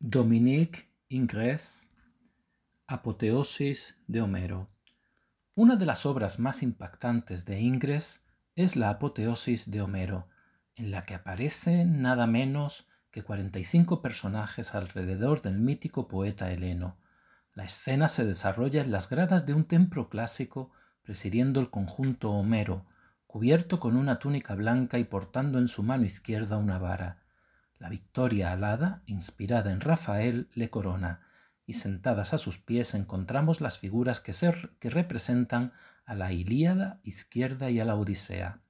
Dominique Ingres, Apoteosis de Homero. Una de las obras más impactantes de Ingres es la Apoteosis de Homero, en la que aparecen nada menos que 45 personajes alrededor del mítico poeta heleno. La escena se desarrolla en las gradas de un templo clásico presidiendo el conjunto Homero, cubierto con una túnica blanca y portando en su mano izquierda una vara. La victoria alada, inspirada en Rafael, le corona, y sentadas a sus pies encontramos las figuras que, representan a la Ilíada izquierda y a la Odisea.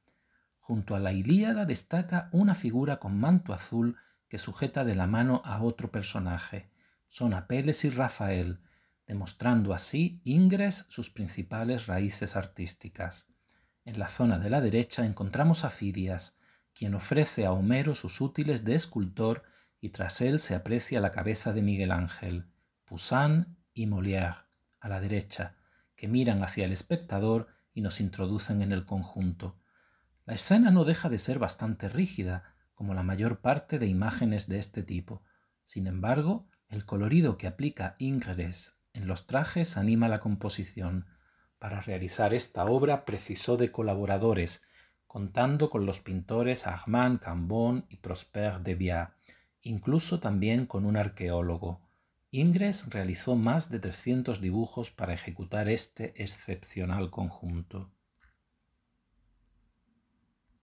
Junto a la Ilíada destaca una figura con manto azul que sujeta de la mano a otro personaje. Son Apeles y Rafael, demostrando así Ingres sus principales raíces artísticas. En la zona de la derecha encontramos a Fidias, quien ofrece a Homero sus útiles de escultor y tras él se aprecia la cabeza de Miguel Ángel, Poussin y Molière, a la derecha, que miran hacia el espectador y nos introducen en el conjunto. La escena no deja de ser bastante rígida, como la mayor parte de imágenes de este tipo. Sin embargo, el colorido que aplica Ingres en los trajes anima la composición. Para realizar esta obra precisó de colaboradores, contando con los pintores Armand Cambon y Prosper Via, incluso también con un arqueólogo. Ingres realizó más de 300 dibujos para ejecutar este excepcional conjunto.